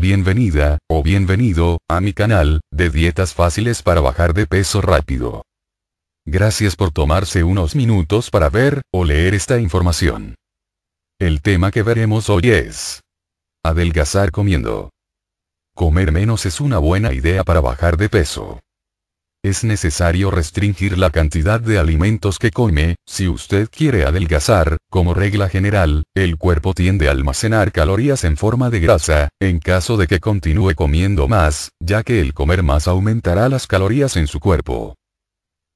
Bienvenida, o bienvenido, a mi canal, de dietas fáciles para bajar de peso rápido. Gracias por tomarse unos minutos para ver, o leer esta información. El tema que veremos hoy es... Adelgazar comiendo. Comer menos es una buena idea para bajar de peso. Es necesario restringir la cantidad de alimentos que come, si usted quiere adelgazar, como regla general, el cuerpo tiende a almacenar calorías en forma de grasa, en caso de que continúe comiendo más, ya que el comer más aumentará las calorías en su cuerpo.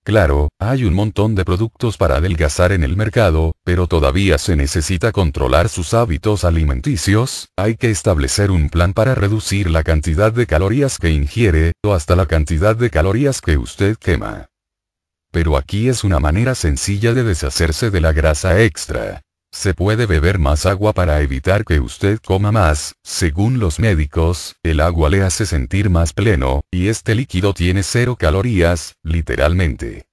Claro, hay un montón de productos para adelgazar en el mercado, pero todavía se necesita controlar sus hábitos alimenticios, hay que establecer un plan para reducir la cantidad de calorías que ingiere, o hasta la cantidad de calorías que usted quema. Pero aquí es una manera sencilla de deshacerse de la grasa extra. Se puede beber más agua para evitar que usted coma más, según los médicos, el agua le hace sentir más pleno, y este líquido tiene cero calorías, literalmente.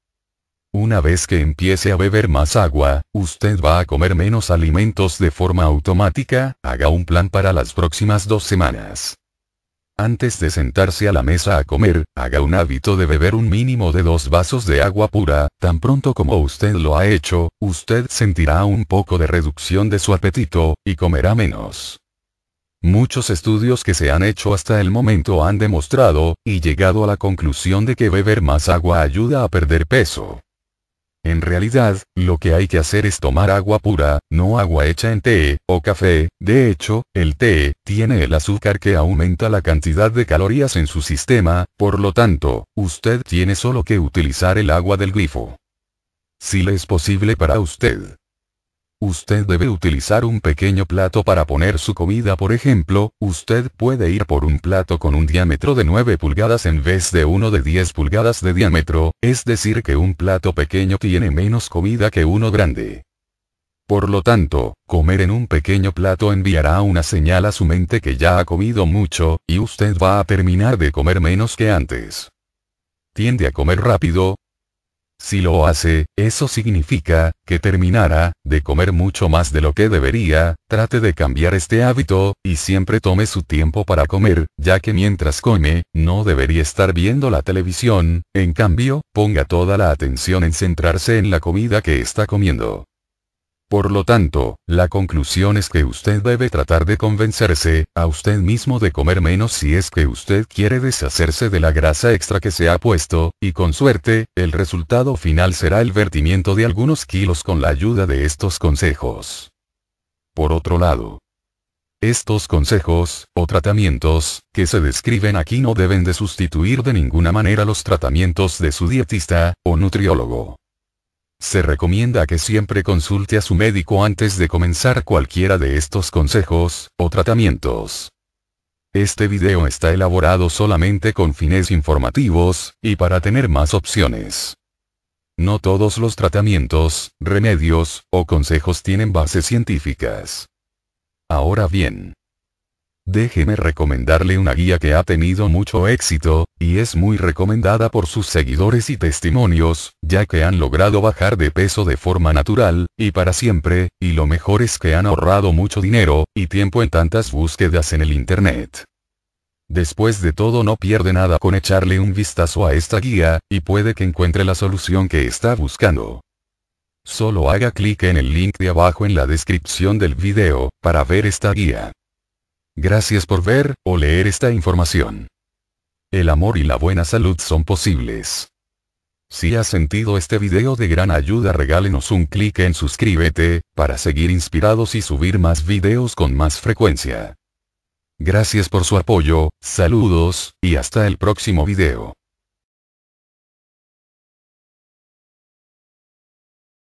Una vez que empiece a beber más agua, usted va a comer menos alimentos de forma automática, haga un plan para las próximas dos semanas. Antes de sentarse a la mesa a comer, haga un hábito de beber un mínimo de dos vasos de agua pura, tan pronto como usted lo ha hecho, usted sentirá un poco de reducción de su apetito, y comerá menos. Muchos estudios que se han hecho hasta el momento han demostrado, y llegado a la conclusión de que beber más agua ayuda a perder peso. En realidad, lo que hay que hacer es tomar agua pura, no agua hecha en té, o café, de hecho, el té, tiene el azúcar que aumenta la cantidad de calorías en su sistema, por lo tanto, usted tiene solo que utilizar el agua del grifo. Si le es posible para usted. Usted debe utilizar un pequeño plato para poner su comida por ejemplo, usted puede ir por un plato con un diámetro de 9 pulgadas en vez de uno de 10 pulgadas de diámetro, es decir que un plato pequeño tiene menos comida que uno grande. Por lo tanto, comer en un pequeño plato enviará una señal a su mente que ya ha comido mucho, y usted va a terminar de comer menos que antes tiende a comer rápido, si lo hace, eso significa, que terminará, de comer mucho más de lo que debería, trate de cambiar este hábito, y siempre tome su tiempo para comer, ya que mientras come, no debería estar viendo la televisión, en cambio, ponga toda la atención en centrarse en la comida que está comiendo. Por lo tanto, la conclusión es que usted debe tratar de convencerse, a usted mismo de comer menos si es que usted quiere deshacerse de la grasa extra que se ha puesto, y con suerte, el resultado final será el vertimiento de algunos kilos con la ayuda de estos consejos. Por otro lado, estos consejos, o tratamientos, que se describen aquí no deben de sustituir de ninguna manera los tratamientos de su dietista, o nutriólogo. Se recomienda que siempre consulte a su médico antes de comenzar cualquiera de estos consejos o tratamientos. Este video está elaborado solamente con fines informativos, y para tener más opciones. No todos los tratamientos, remedios, o consejos tienen bases científicas. Ahora bien, Déjeme recomendarle una guía que ha tenido mucho éxito, y es muy recomendada por sus seguidores y testimonios, ya que han logrado bajar de peso de forma natural, y para siempre, y lo mejor es que han ahorrado mucho dinero, y tiempo en tantas búsquedas en el Internet. Después de todo no pierde nada con echarle un vistazo a esta guía, y puede que encuentre la solución que está buscando. Solo haga clic en el link de abajo en la descripción del video, para ver esta guía. Gracias por ver o leer esta información. El amor y la buena salud son posibles. Si has sentido este video de gran ayuda regálenos un clic en suscríbete, para seguir inspirados y subir más videos con más frecuencia. Gracias por su apoyo, saludos, y hasta el próximo video.